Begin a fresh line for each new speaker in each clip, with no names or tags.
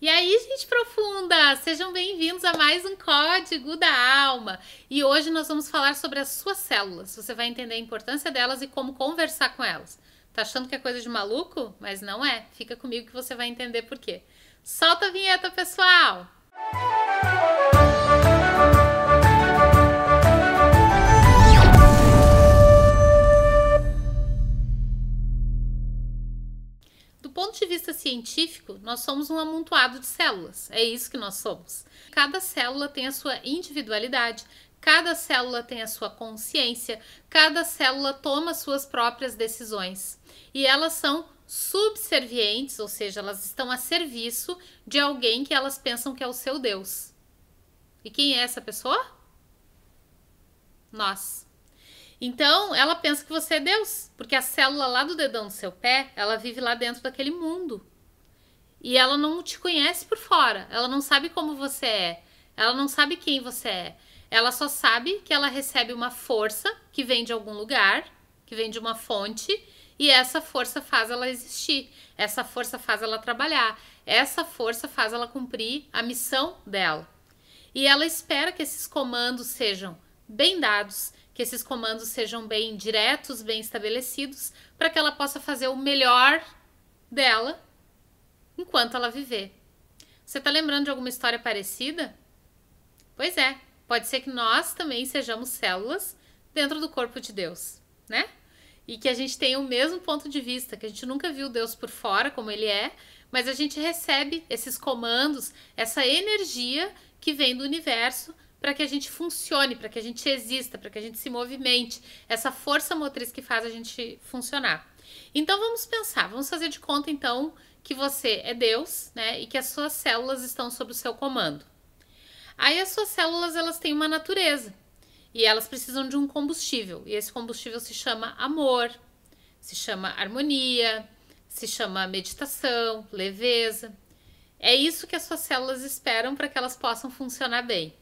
E aí, gente profunda, sejam bem-vindos a mais um Código da Alma. E hoje nós vamos falar sobre as suas células. Você vai entender a importância delas e como conversar com elas. Tá achando que é coisa de maluco? Mas não é. Fica comigo que você vai entender por quê. Solta a vinheta, pessoal! Música ponto de vista científico, nós somos um amontoado de células. É isso que nós somos. Cada célula tem a sua individualidade, cada célula tem a sua consciência, cada célula toma suas próprias decisões. E elas são subservientes, ou seja, elas estão a serviço de alguém que elas pensam que é o seu Deus. E quem é essa pessoa? Nós. Então, ela pensa que você é Deus, porque a célula lá do dedão do seu pé, ela vive lá dentro daquele mundo. E ela não te conhece por fora, ela não sabe como você é, ela não sabe quem você é. Ela só sabe que ela recebe uma força que vem de algum lugar, que vem de uma fonte, e essa força faz ela existir, essa força faz ela trabalhar, essa força faz ela cumprir a missão dela. E ela espera que esses comandos sejam bem dados, que esses comandos sejam bem diretos, bem estabelecidos, para que ela possa fazer o melhor dela enquanto ela viver. Você está lembrando de alguma história parecida? Pois é, pode ser que nós também sejamos células dentro do corpo de Deus, né? E que a gente tenha o mesmo ponto de vista, que a gente nunca viu Deus por fora como ele é, mas a gente recebe esses comandos, essa energia que vem do universo para que a gente funcione, para que a gente exista, para que a gente se movimente, essa força motriz que faz a gente funcionar. Então vamos pensar, vamos fazer de conta então que você é Deus, né, e que as suas células estão sob o seu comando. Aí as suas células elas têm uma natureza e elas precisam de um combustível e esse combustível se chama amor, se chama harmonia, se chama meditação, leveza. É isso que as suas células esperam para que elas possam funcionar bem.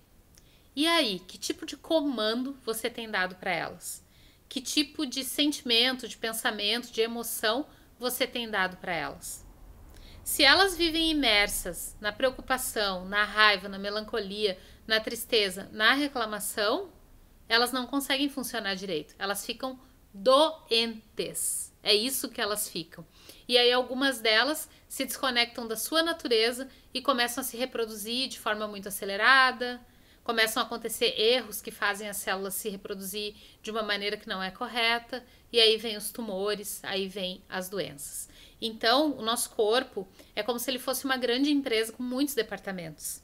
E aí, que tipo de comando você tem dado para elas? Que tipo de sentimento, de pensamento, de emoção você tem dado para elas? Se elas vivem imersas na preocupação, na raiva, na melancolia, na tristeza, na reclamação, elas não conseguem funcionar direito. Elas ficam doentes. É isso que elas ficam. E aí algumas delas se desconectam da sua natureza e começam a se reproduzir de forma muito acelerada, começam a acontecer erros que fazem a célula se reproduzir de uma maneira que não é correta, e aí vem os tumores, aí vem as doenças. Então, o nosso corpo é como se ele fosse uma grande empresa com muitos departamentos,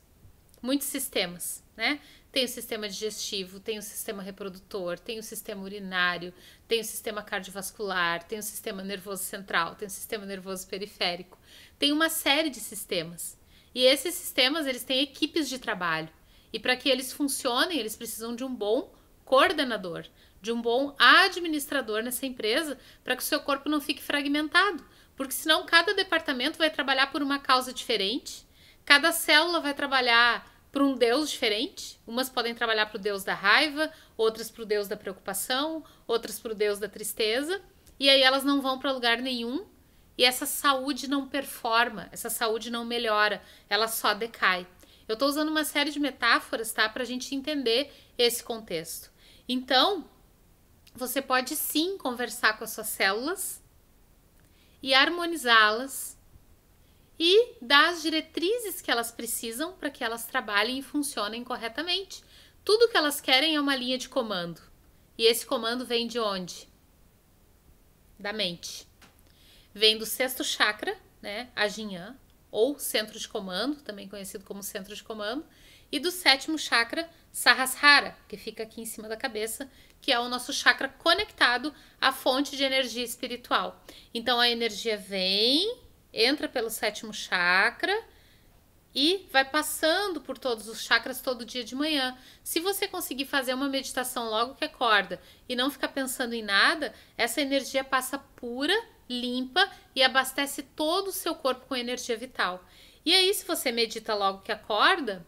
muitos sistemas, né? Tem o sistema digestivo, tem o sistema reprodutor, tem o sistema urinário, tem o sistema cardiovascular, tem o sistema nervoso central, tem o sistema nervoso periférico. Tem uma série de sistemas. E esses sistemas, eles têm equipes de trabalho. E para que eles funcionem, eles precisam de um bom coordenador, de um bom administrador nessa empresa, para que o seu corpo não fique fragmentado. Porque senão cada departamento vai trabalhar por uma causa diferente, cada célula vai trabalhar para um deus diferente. Umas podem trabalhar para o deus da raiva, outras para o deus da preocupação, outras para o deus da tristeza. E aí elas não vão para lugar nenhum e essa saúde não performa, essa saúde não melhora, ela só decai. Eu estou usando uma série de metáforas, tá? Para a gente entender esse contexto. Então, você pode sim conversar com as suas células e harmonizá-las e dar as diretrizes que elas precisam para que elas trabalhem e funcionem corretamente. Tudo que elas querem é uma linha de comando. E esse comando vem de onde? Da mente. Vem do sexto chakra, né? A Jinyan, ou centro de comando, também conhecido como centro de comando, e do sétimo chakra, Sahasrara, que fica aqui em cima da cabeça, que é o nosso chakra conectado à fonte de energia espiritual. Então a energia vem, entra pelo sétimo chakra e vai passando por todos os chakras todo dia de manhã. Se você conseguir fazer uma meditação logo que acorda e não ficar pensando em nada, essa energia passa pura limpa e abastece todo o seu corpo com energia vital. E aí, se você medita logo que acorda,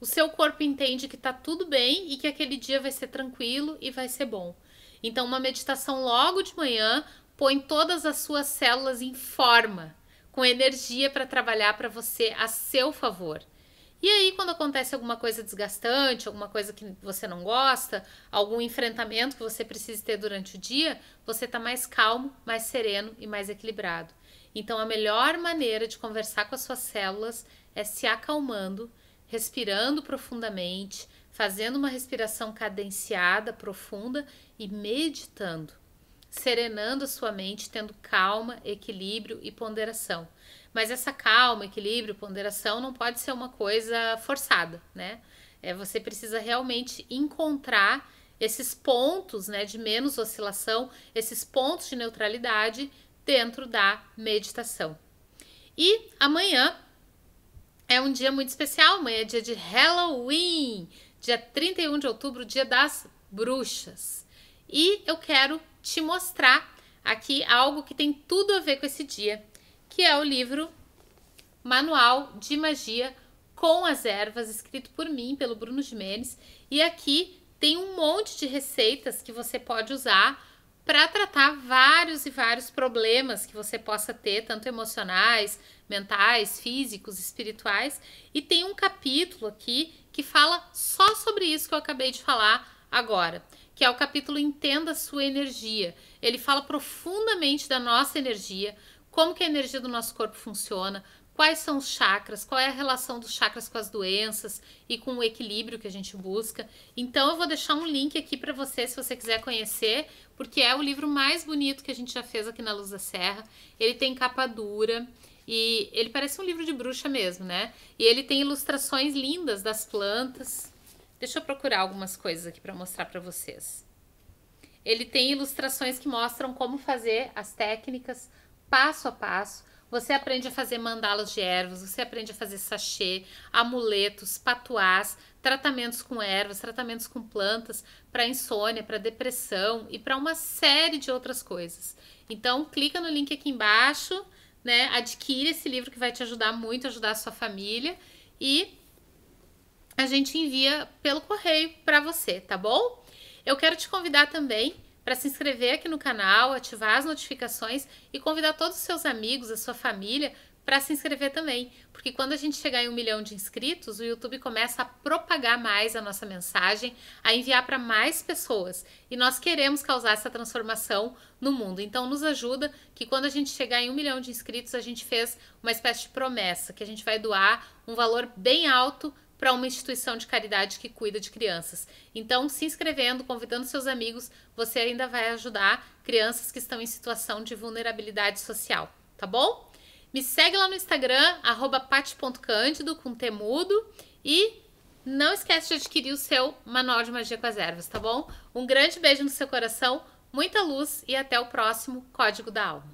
o seu corpo entende que está tudo bem e que aquele dia vai ser tranquilo e vai ser bom. Então, uma meditação logo de manhã põe todas as suas células em forma, com energia para trabalhar para você a seu favor. E aí, quando acontece alguma coisa desgastante, alguma coisa que você não gosta, algum enfrentamento que você precisa ter durante o dia, você está mais calmo, mais sereno e mais equilibrado. Então, a melhor maneira de conversar com as suas células é se acalmando, respirando profundamente, fazendo uma respiração cadenciada, profunda e meditando serenando sua mente, tendo calma, equilíbrio e ponderação. Mas essa calma, equilíbrio, ponderação não pode ser uma coisa forçada, né? É, você precisa realmente encontrar esses pontos né, de menos oscilação, esses pontos de neutralidade dentro da meditação. E amanhã é um dia muito especial, amanhã é dia de Halloween, dia 31 de outubro, dia das bruxas. E eu quero te mostrar aqui algo que tem tudo a ver com esse dia, que é o livro Manual de Magia com as Ervas, escrito por mim, pelo Bruno Jimenez. E aqui tem um monte de receitas que você pode usar para tratar vários e vários problemas que você possa ter, tanto emocionais, mentais, físicos, espirituais. E tem um capítulo aqui que fala só sobre isso que eu acabei de falar agora que é o capítulo Entenda Sua Energia. Ele fala profundamente da nossa energia, como que a energia do nosso corpo funciona, quais são os chakras, qual é a relação dos chakras com as doenças e com o equilíbrio que a gente busca. Então eu vou deixar um link aqui para você se você quiser conhecer, porque é o livro mais bonito que a gente já fez aqui na Luz da Serra. Ele tem capa dura e ele parece um livro de bruxa mesmo, né? E ele tem ilustrações lindas das plantas. Deixa eu procurar algumas coisas aqui para mostrar para vocês. Ele tem ilustrações que mostram como fazer as técnicas passo a passo. Você aprende a fazer mandalas de ervas, você aprende a fazer sachê, amuletos, patuás, tratamentos com ervas, tratamentos com plantas para insônia, para depressão e para uma série de outras coisas. Então, clica no link aqui embaixo, né? Adquire esse livro que vai te ajudar muito, ajudar a sua família e a gente envia pelo correio para você, tá bom? Eu quero te convidar também para se inscrever aqui no canal, ativar as notificações e convidar todos os seus amigos, a sua família, para se inscrever também, porque quando a gente chegar em um milhão de inscritos, o YouTube começa a propagar mais a nossa mensagem, a enviar para mais pessoas. E nós queremos causar essa transformação no mundo. Então, nos ajuda que quando a gente chegar em um milhão de inscritos, a gente fez uma espécie de promessa que a gente vai doar um valor bem alto para uma instituição de caridade que cuida de crianças. Então, se inscrevendo, convidando seus amigos, você ainda vai ajudar crianças que estão em situação de vulnerabilidade social, tá bom? Me segue lá no Instagram, pate.cândido, com temudo, e não esquece de adquirir o seu Manual de Magia com as Ervas, tá bom? Um grande beijo no seu coração, muita luz e até o próximo Código da Alma.